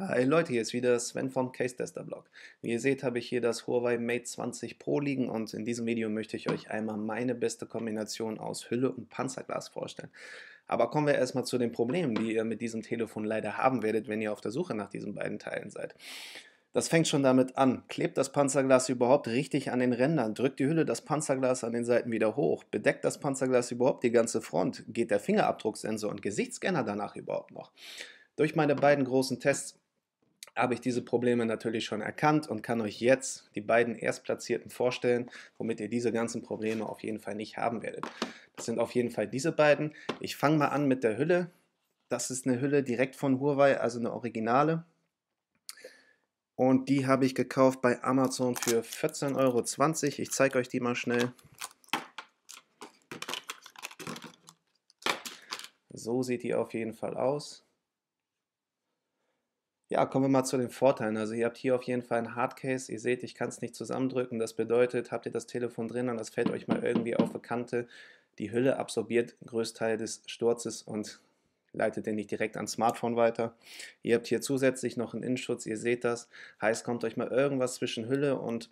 Hey Leute, hier ist wieder Sven vom Case Tester Blog. Wie ihr seht, habe ich hier das Huawei Mate 20 Pro liegen und in diesem Video möchte ich euch einmal meine beste Kombination aus Hülle und Panzerglas vorstellen. Aber kommen wir erstmal zu den Problemen, die ihr mit diesem Telefon leider haben werdet, wenn ihr auf der Suche nach diesen beiden Teilen seid. Das fängt schon damit an. Klebt das Panzerglas überhaupt richtig an den Rändern? Drückt die Hülle das Panzerglas an den Seiten wieder hoch? Bedeckt das Panzerglas überhaupt die ganze Front? Geht der Fingerabdrucksensor und Gesichtsscanner danach überhaupt noch? Durch meine beiden großen Tests habe ich diese Probleme natürlich schon erkannt und kann euch jetzt die beiden Erstplatzierten vorstellen, womit ihr diese ganzen Probleme auf jeden Fall nicht haben werdet. Das sind auf jeden Fall diese beiden. Ich fange mal an mit der Hülle. Das ist eine Hülle direkt von Huawei, also eine Originale. Und die habe ich gekauft bei Amazon für 14,20 Euro. Ich zeige euch die mal schnell. So sieht die auf jeden Fall aus. Ja, kommen wir mal zu den Vorteilen. Also ihr habt hier auf jeden Fall ein Hardcase. Ihr seht, ich kann es nicht zusammendrücken. Das bedeutet, habt ihr das Telefon drin und das fällt euch mal irgendwie auf eine Kante. Die Hülle absorbiert einen Großteil des Sturzes und leitet den nicht direkt ans Smartphone weiter. Ihr habt hier zusätzlich noch einen Innenschutz, ihr seht das. Heißt, kommt euch mal irgendwas zwischen Hülle und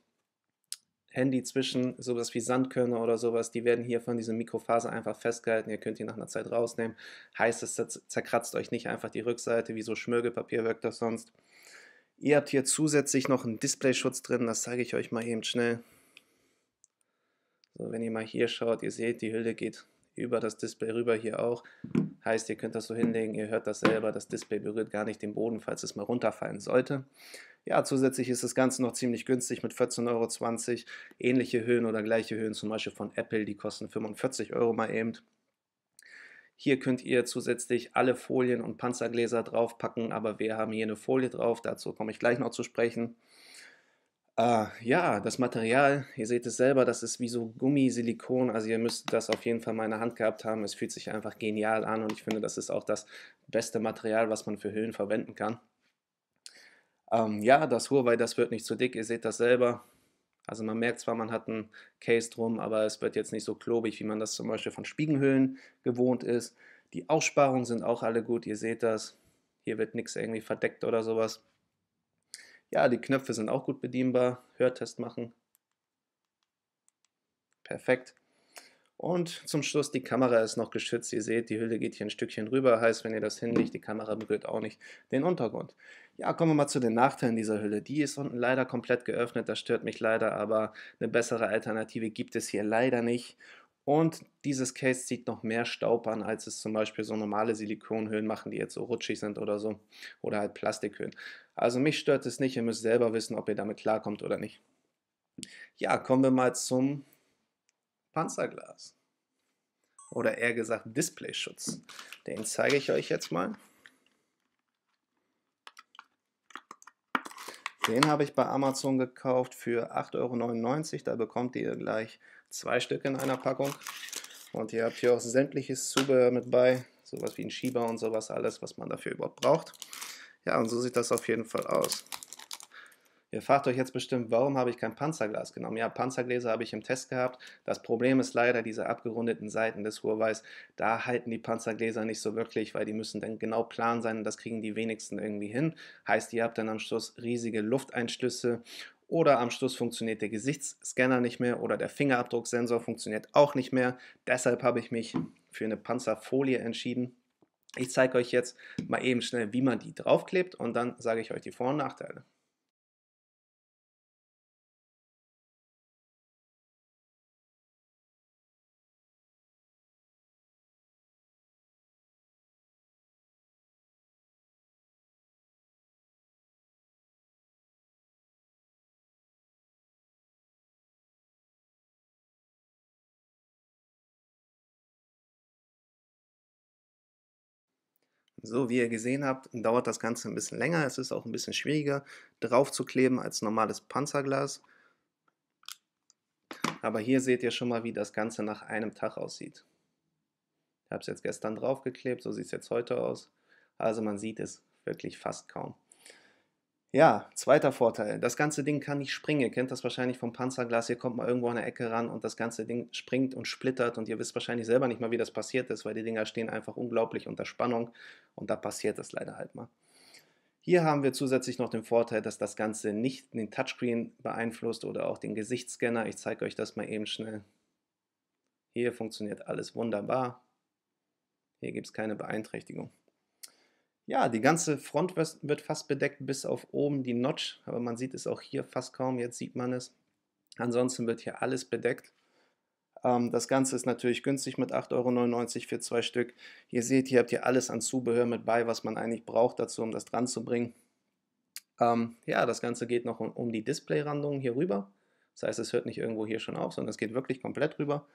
Handy zwischen, sowas wie Sandkörner oder sowas, die werden hier von diesem Mikrofaser einfach festgehalten. Ihr könnt die nach einer Zeit rausnehmen. Heißt, es zerkratzt euch nicht einfach die Rückseite, wie so Schmirgelpapier wirkt das sonst. Ihr habt hier zusätzlich noch einen Displayschutz drin, das zeige ich euch mal eben schnell. So, wenn ihr mal hier schaut, ihr seht, die Hülle geht über das Display rüber, hier auch. Heißt, ihr könnt das so hinlegen, ihr hört das selber, das Display berührt gar nicht den Boden, falls es mal runterfallen sollte. Ja, zusätzlich ist das Ganze noch ziemlich günstig mit 14,20 Euro. Ähnliche Höhen oder gleiche Höhen zum Beispiel von Apple, die kosten 45 Euro mal eben. Hier könnt ihr zusätzlich alle Folien und Panzergläser draufpacken, aber wir haben hier eine Folie drauf, dazu komme ich gleich noch zu sprechen. Uh, ja, das Material, ihr seht es selber, das ist wie so Gummi, Silikon, also ihr müsst das auf jeden Fall mal in der Hand gehabt haben. Es fühlt sich einfach genial an und ich finde, das ist auch das beste Material, was man für Höhlen verwenden kann. Um, ähm, ja, das Huawei, das wird nicht zu dick, ihr seht das selber. Also man merkt zwar, man hat einen Case drum, aber es wird jetzt nicht so klobig, wie man das zum Beispiel von Spiegenhöhlen gewohnt ist. Die Aussparungen sind auch alle gut, ihr seht das. Hier wird nichts irgendwie verdeckt oder sowas. Ja, die Knöpfe sind auch gut bedienbar. Hörtest machen. Perfekt. Und zum Schluss, die Kamera ist noch geschützt. Ihr seht, die Hülle geht hier ein Stückchen rüber. Heißt, wenn ihr das hinlegt, die Kamera berührt auch nicht den Untergrund. Ja, kommen wir mal zu den Nachteilen dieser Hülle. Die ist unten leider komplett geöffnet. Das stört mich leider, aber eine bessere Alternative gibt es hier leider nicht. Und dieses Case zieht noch mehr Staub an, als es zum Beispiel so normale Silikonhüllen machen, die jetzt so rutschig sind oder so. Oder halt Plastikhüllen. Also mich stört es nicht, ihr müsst selber wissen, ob ihr damit klarkommt oder nicht. Ja, kommen wir mal zum Panzerglas. Oder eher gesagt Displayschutz. Den zeige ich euch jetzt mal. Den habe ich bei Amazon gekauft für 8,99 Euro. Da bekommt ihr gleich zwei Stück in einer Packung. Und ihr habt hier auch sämtliches Zubehör mit bei, sowas wie ein Schieber und sowas, alles, was man dafür überhaupt braucht. Ja, und so sieht das auf jeden Fall aus. Ihr fragt euch jetzt bestimmt, warum habe ich kein Panzerglas genommen? Ja, Panzergläser habe ich im Test gehabt. Das Problem ist leider diese abgerundeten Seiten des Huawei's. Da halten die Panzergläser nicht so wirklich, weil die müssen dann genau plan sein und das kriegen die wenigsten irgendwie hin. Heißt, ihr habt dann am Schluss riesige Lufteinschlüsse oder am Schluss funktioniert der Gesichtsscanner nicht mehr oder der Fingerabdrucksensor funktioniert auch nicht mehr. Deshalb habe ich mich für eine Panzerfolie entschieden. Ich zeige euch jetzt mal eben schnell, wie man die draufklebt und dann sage ich euch die Vor- und Nachteile. So, wie ihr gesehen habt, dauert das Ganze ein bisschen länger. Es ist auch ein bisschen schwieriger drauf zu kleben als normales Panzerglas. Aber hier seht ihr schon mal, wie das Ganze nach einem Tag aussieht. Ich habe es jetzt gestern draufgeklebt, so sieht es jetzt heute aus. Also man sieht es wirklich fast kaum. Ja, zweiter Vorteil. Das ganze Ding kann nicht springen. Ihr kennt das wahrscheinlich vom Panzerglas. Ihr kommt mal irgendwo an der Ecke ran und das ganze Ding springt und splittert und ihr wisst wahrscheinlich selber nicht mal, wie das passiert ist, weil die Dinger stehen einfach unglaublich unter Spannung und da passiert das leider halt mal. Hier haben wir zusätzlich noch den Vorteil, dass das Ganze nicht den Touchscreen beeinflusst oder auch den Gesichtsscanner. Ich zeige euch das mal eben schnell. Hier funktioniert alles wunderbar. Hier gibt es keine Beeinträchtigung ja, die ganze Front wird fast bedeckt bis auf oben die Notch, aber man sieht es auch hier fast kaum, jetzt sieht man es. Ansonsten wird hier alles bedeckt. Ähm, das Ganze ist natürlich günstig mit 8,99 Euro für zwei Stück. Ihr seht, ihr habt hier alles an Zubehör mit bei, was man eigentlich braucht dazu, um das dran zu bringen. Ähm, ja, das Ganze geht noch um, um die Displayrandungen hier rüber. Das heißt, es hört nicht irgendwo hier schon auf, sondern es geht wirklich komplett rüber.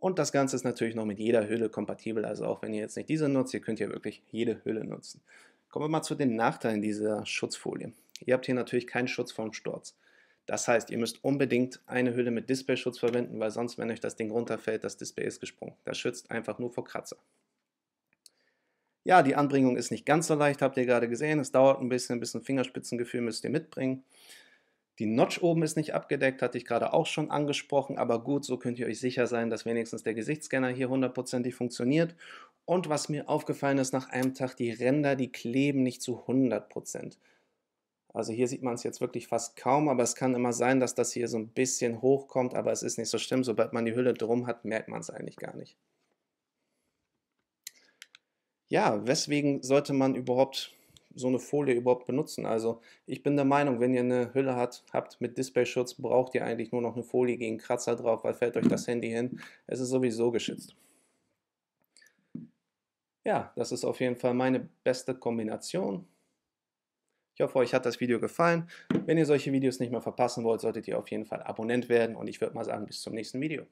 Und das Ganze ist natürlich noch mit jeder Hülle kompatibel. Also auch wenn ihr jetzt nicht diese nutzt, ihr könnt ja wirklich jede Hülle nutzen. Kommen wir mal zu den Nachteilen dieser Schutzfolie. Ihr habt hier natürlich keinen Schutz vom Sturz. Das heißt, ihr müsst unbedingt eine Hülle mit Displayschutz verwenden, weil sonst, wenn euch das Ding runterfällt, das Display ist gesprungen. Das schützt einfach nur vor Kratzer. Ja, die Anbringung ist nicht ganz so leicht, habt ihr gerade gesehen. Es dauert ein bisschen, ein bisschen Fingerspitzengefühl müsst ihr mitbringen. Die Notch oben ist nicht abgedeckt, hatte ich gerade auch schon angesprochen, aber gut, so könnt ihr euch sicher sein, dass wenigstens der Gesichtsscanner hier hundertprozentig funktioniert. Und was mir aufgefallen ist nach einem Tag, die Ränder, die kleben nicht zu 100%. Also hier sieht man es jetzt wirklich fast kaum, aber es kann immer sein, dass das hier so ein bisschen hochkommt, aber es ist nicht so schlimm. Sobald man die Hülle drum hat, merkt man es eigentlich gar nicht. Ja, weswegen sollte man überhaupt so eine Folie überhaupt benutzen. Also ich bin der Meinung, wenn ihr eine Hülle hat, habt mit Displayschutz, braucht ihr eigentlich nur noch eine Folie gegen Kratzer drauf, weil fällt euch das Handy hin. Es ist sowieso geschützt. Ja, das ist auf jeden Fall meine beste Kombination. Ich hoffe, euch hat das Video gefallen. Wenn ihr solche Videos nicht mehr verpassen wollt, solltet ihr auf jeden Fall Abonnent werden und ich würde mal sagen, bis zum nächsten Video.